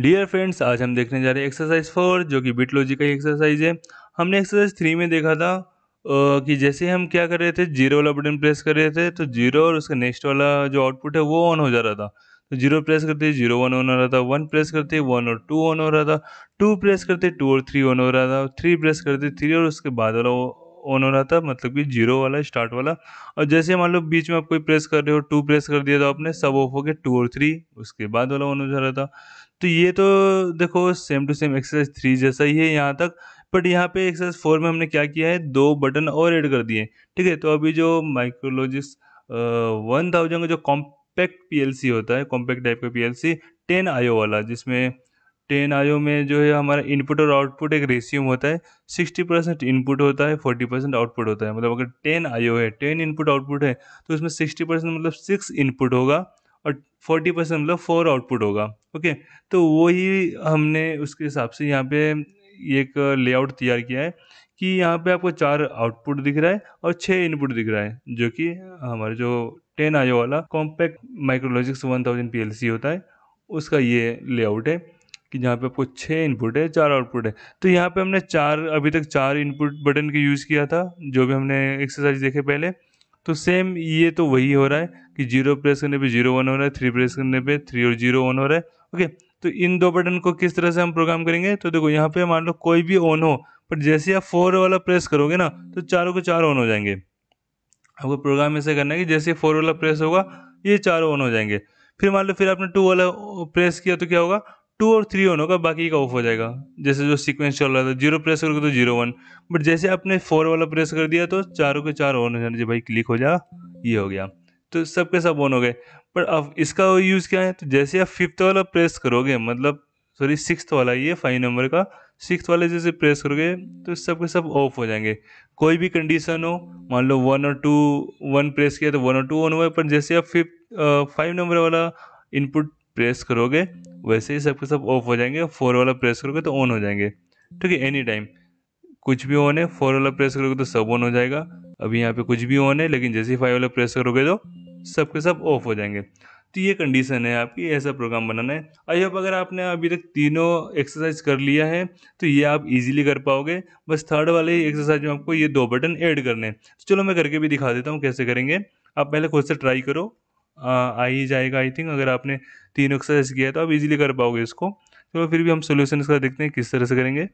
dear friends आज हम देखने जा रहे हैं एक्सरसाइज फोर जो कि बिटलॉजी का एक्सरसाइज है हमने एक्सरसाइज थ्री में देखा था कि जैसे हम क्या कर रहे थे जीरो वाला बटन प्रेस कर रहे थे तो जीरो और उसका नेक्स्ट वाला जो आउटपुट है वो ऑन हो जा रहा था तो जीरो प्रेस करते जीरो वन ऑन हो रहा था वन प्रेस करते वन और टू ऑन हो रहा था टू प्रेस करते टू और थ्री ऑन हो रहा था थ्री प्रेस करते थ्री और उसके बाद वाला ऑन हो रहा था मतलब कि जीरो वाला स्टार्ट वाला और जैसे मान लो बीच में आप कोई प्रेस कर रहे हो टू प्रेस कर दिया तो आपने सब ऑफ हो गया टू और थ्री उसके बाद वाला ऑन हो जा रहा था तो ये तो देखो same to same exercise three जैसा ही है यहाँ तक बट यहाँ पे एक्सरसाइज फोर में हमने क्या किया है दो बटन और ऐड कर दिए ठीक है तो अभी जो माइक्रोलॉजिस्ट वन थाउजेंड का जो कॉम्पैक्ट पीएलसी होता है कॉम्पैक्ट टाइप का पीएलसी टेन आयो वाला जिसमें टेन आयो में जो है हमारा इनपुट और आउटपुट एक रेशियम होता है सिक्सटी परसेंट इनपुट होता है फोर्टी परसेंट आउटपुट होता है मतलब अगर टेन आयो है टेन इनपुट आउटपुट है तो उसमें सिक्सटी परसेंट मतलब सिक्स इनपुट होगा और फोर्टी मतलब फोर आउटपुट होगा ओके तो वही हमने उसके हिसाब से यहाँ पे एक लेआउट तैयार किया है कि यहाँ पे आपको चार आउटपुट दिख रहा है और छः इनपुट दिख रहा है जो कि हमारे जो टेन आयो वाला compact MicroLogix one thousand P होता है उसका ये लेआउट है कि जहाँ पे आपको छः इनपुट है चार आउटपुट है तो यहाँ पे हमने चार अभी तक चार इनपुट बटन का यूज़ किया था जो भी हमने एक्सरसाइज देखे पहले तो सेम ये तो वही हो रहा है कि जीरो प्रेस करने पे जीरो वन हो रहा है थ्री प्रेस करने पे थ्री और जीरो वन हो रहा है ओके तो इन दो बटन को किस तरह से हम प्रोग्राम करेंगे तो देखो यहाँ पे मान लो कोई भी ऑन हो पर जैसे आप फोर वाला प्रेस करोगे ना तो चारों के चार ऑन हो जाएंगे आपको प्रोग्राम ऐसे करना है कि जैसे फोर वाला प्रेस होगा ये चारों ऑन हो जाएंगे फिर मान लो फिर आपने टू वाला प्रेस किया तो क्या होगा टू और थ्री ऑन होगा बाकी का ऑफ हो जाएगा जैसे जो सीक्वेंस चल रहा था जीरो प्रेस करोगे तो जीरो वन बट जैसे आपने फोर वाला प्रेस कर दिया तो चारों के चार ऑन हो जाने जी भाई क्लिक हो जा ये हो गया तो सब के सब ऑन हो गए पर अब इसका यूज़ क्या है तो जैसे आप फिफ्थ वाला प्रेस करोगे मतलब सॉरी सिक्स वाला ये फाइव नंबर का सिक्स वाले जैसे प्रेस करोगे तो सब के सब ऑफ हो जाएंगे कोई भी कंडीशन हो मान लो वन और टू वन प्रेस किया तो वन और टू ऑन हुआ पर जैसे आप फिफ्थ फाइव नंबर वाला इनपुट प्रेस करोगे वैसे ही सबके सब ऑफ हो जाएंगे फोर वाला प्रेस करोगे तो ऑन हो जाएंगे ठीक है एनी टाइम कुछ भी ऑन है फोर वाला प्रेस करोगे तो सब ऑन हो जाएगा अभी यहाँ पे कुछ भी ऑन है लेकिन जैसे ही फाइव वाला प्रेस करोगे तो सब के सब ऑफ हो जाएंगे तो ये कंडीशन है आपकी ऐसा प्रोग्राम बनाना है आई होप अगर आपने अभी तक तीनों एक्सरसाइज कर लिया है तो ये आप इजीली कर पाओगे बस थर्ड वाले एक्सरसाइज में आपको ये दो बटन ऐड करने हैं तो चलो मैं करके भी दिखा देता हूँ कैसे करेंगे आप पहले खुद से ट्राई करो आ ही जाएगा आई थिंक अगर आपने तीन एक्सरसाइज किया है तो आप इजीली कर पाओगे इसको चलो तो फिर भी हम सोल्यूशन इसका देखते हैं किस तरह से करेंगे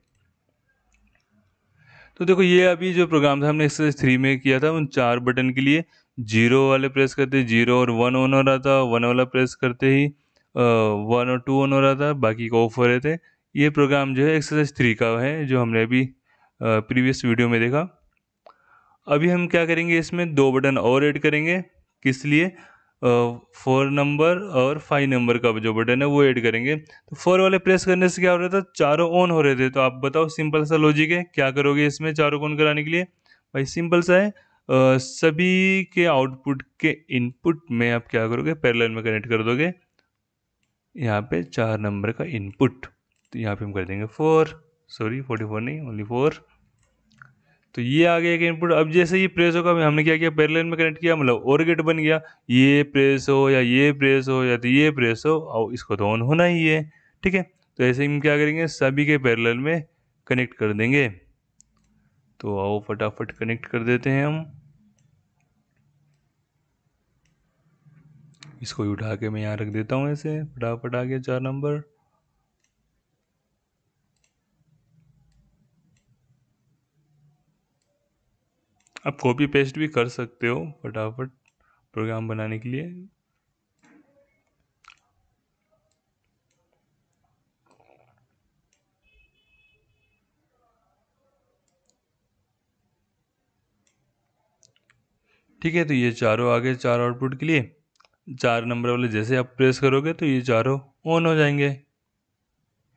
तो देखो ये अभी जो प्रोग्राम था हमने एक्सरसाइज थ्री में किया था उन चार बटन के लिए जीरो वाले प्रेस करते जीरो और वन ऑन हो रहा था वन वाला प्रेस करते ही वन और टू ऑन हो रहा था बाकी को ऑफ हो रहे थे ये प्रोग्राम जो है एक्सरसाइज थ्री का है जो हमने अभी प्रीवियस वीडियो में देखा अभी हम क्या करेंगे इसमें दो बटन और ऐड करेंगे किस लिए फोर नंबर और फाइव नंबर का जो बटन है वो ऐड करेंगे तो फोर वाले प्रेस करने से क्या हो रहा था चारों ऑन हो रहे थे तो आप बताओ सिंपल सा लॉजिक है क्या करोगे इसमें चारों को ऑन कराने के लिए भाई सिंपल सा है आ, सभी के आउटपुट के इनपुट में आप क्या करोगे पैरल में कनेक्ट कर दोगे यहाँ पे चार नंबर का इनपुट तो यहाँ पे हम कर देंगे फोर सॉरी फोर्टी फोर नहीं ओनली फोर तो ये आ गया एक इनपुट अब जैसे ये प्रेस होगा हमने क्या किया पैरेलल में कनेक्ट किया मतलब और गेट बन गया ये प्रेस हो या ये प्रेस हो या तो ये प्रेस हो और इसको तो ऑन होना ही है ठीक है तो ऐसे हम क्या करेंगे सभी के पैरेलल में कनेक्ट कर देंगे तो आओ फटाफट कनेक्ट कर देते हैं हम इसको उठा के मैं यहाँ रख देता हूँ ऐसे फटाफट आ गया चार नंबर आप कॉपी पेस्ट भी कर सकते हो फटाफट प्रोग्राम बनाने के लिए ठीक है तो ये चारों आगे चार आउटपुट के लिए चार नंबर वाले जैसे आप प्रेस करोगे तो ये चारों ऑन हो जाएंगे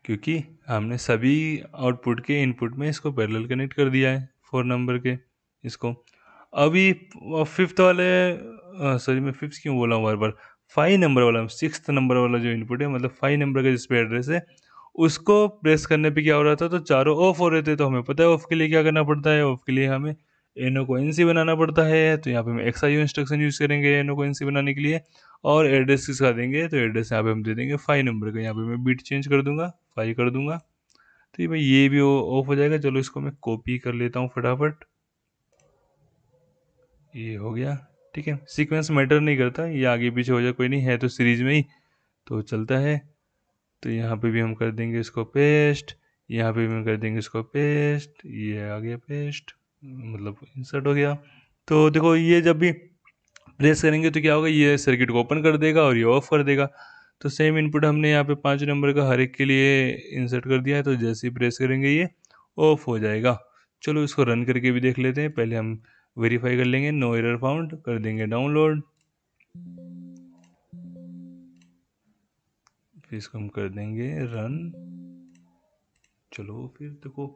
क्योंकि हमने सभी आउटपुट के इनपुट में इसको पैरेलल कनेक्ट कर दिया है फोर नंबर के इसको अभी फिफ्थ वाले सॉरी मैं फिफ्थ क्यों बोला हूँ बार बार फाइव नंबर वाला सिक्स नंबर वाला जो इनपुट है मतलब फाइव नंबर का जिसपे एड्रेस है उसको प्रेस करने पे क्या हो रहा था तो चारों ऑफ हो रहे थे तो हमें पता है ऑफ के लिए क्या करना पड़ता है ऑफ के लिए हमें एनो को एन सी बनाना पड़ता है तो यहाँ पे हम एक्स आई इंस्ट्रक्शन यूज़ करेंगे एनो को एन सी बनाने के लिए और एड्रेस किसका देंगे तो एड्रेस यहाँ पे हम दे देंगे फाइव नंबर का यहाँ पे मैं बीट चेंज कर दूंगा फाइव कर दूंगा तो ये भाई ये भी ऑफ हो जाएगा चलो इसको मैं कॉपी कर लेता हूँ फटाफट ये हो गया ठीक है सीक्वेंस मैटर नहीं करता ये आगे पीछे हो जाए कोई नहीं है तो सीरीज में ही तो चलता है तो यहाँ पे भी हम कर देंगे इसको पेस्ट यहाँ पे भी हम कर देंगे इसको पेस्ट ये आ गया पेस्ट मतलब इंसर्ट हो गया तो देखो ये जब भी प्रेस करेंगे तो क्या होगा ये सर्किट को ओपन कर देगा और ये ऑफ कर देगा तो सेम इनपुट हमने यहाँ पे पाँच नंबर का हर एक के लिए इंसर्ट कर दिया है तो जैसे ही प्रेस करेंगे ये ऑफ हो जाएगा चलो इसको रन करके भी देख लेते हैं पहले हम वेरीफाई कर लेंगे नो एरर फाउंड कर देंगे डाउनलोड फिर इसको हम कर देंगे रन चलो फिर देखो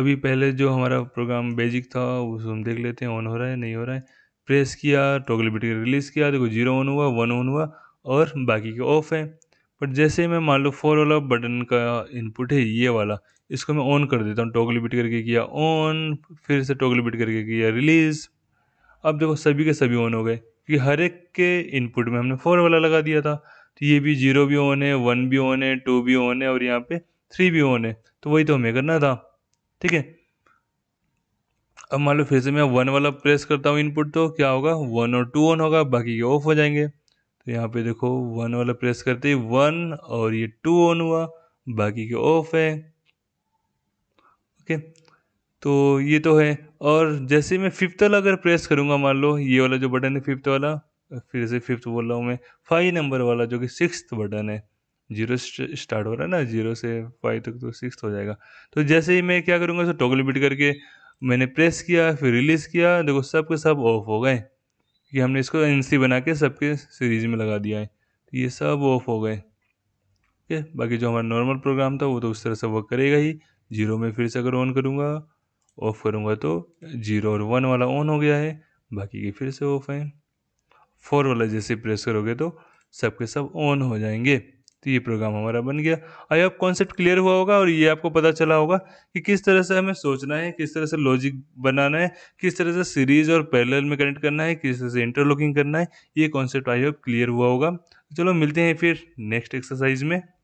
अभी पहले जो हमारा प्रोग्राम बेजिक था उसको हम देख लेते हैं ऑन हो रहा है नहीं हो रहा है प्रेस किया टोकल बिट रिलीज़ किया देखो जीरो ऑन हुआ वन ऑन हुआ और बाकी के ऑफ है बट जैसे मैं मान लो फोर वाला बटन का इनपुट है ये वाला इसको मैं ऑन कर देता हूँ टॉगल बिट करके किया ऑन फिर से टॉगल बिट करके किया रिलीज़ अब देखो सभी के सभी ऑन हो गए क्योंकि हर एक के इनपुट में हमने फोर वाला लगा दिया था तो ये भी जीरो भी ऑन है वन भी ऑन है टू भी ऑन है और यहाँ पे थ्री भी ऑन है तो वही तो हमें करना था ठीक है अब मान लो फिर से मैं वन वाला प्रेस करता हूँ इनपुट तो क्या होगा वन और टू ऑन होगा बाकी ये ऑफ हो जाएंगे तो यहाँ पे देखो वन वाला प्रेस करते ही वन और ये टू ऑन हुआ बाकी के ऑफ है ठीक है तो ये तो है और जैसे मैं फिफ्थ वाला अगर प्रेस करूँगा मान लो ये वाला जो बटन है फिफ्थ वाला फिर से फिफ्थ बोल रहा हूँ मैं फाइव नंबर वाला जो कि सिक्स बटन है जीरो स्टार्ट हो रहा है ना जीरो से फाइव तक तो सिक्स हो जाएगा तो जैसे ही मैं क्या करूँगा सो टोकल बिट करके मैंने प्रेस किया फिर रिलीज़ किया देखो सब के सब ऑफ हो गए कि हमने इसको एन बना के सबके सीरीज में लगा दिया है तो ये सब ऑफ हो गए ठीक है बाकी जो हमारा नॉर्मल प्रोग्राम था वो तो उस तरह से वर्क करेगा ही ज़ीरो में फिर से अगर ऑन करूँगा ऑफ़ करूँगा तो जीरो और वन वाला ऑन हो गया है बाकी के फिर से ऑफ है फोर वाला जैसे प्रेस करोगे तो सबके सब ऑन हो जाएंगे तो ये प्रोग्राम हमारा बन गया आई आप कॉन्सेप्ट क्लियर हुआ होगा और ये आपको पता चला होगा कि किस तरह से हमें सोचना है किस तरह से लॉजिक बनाना है किस तरह से सीरीज और पैरेलल में कनेक्ट करना है किस तरह से इंटरलॉकिंग करना है ये कॉन्सेप्ट आई होप क्लियर हुआ होगा चलो मिलते हैं फिर नेक्स्ट एक्सरसाइज में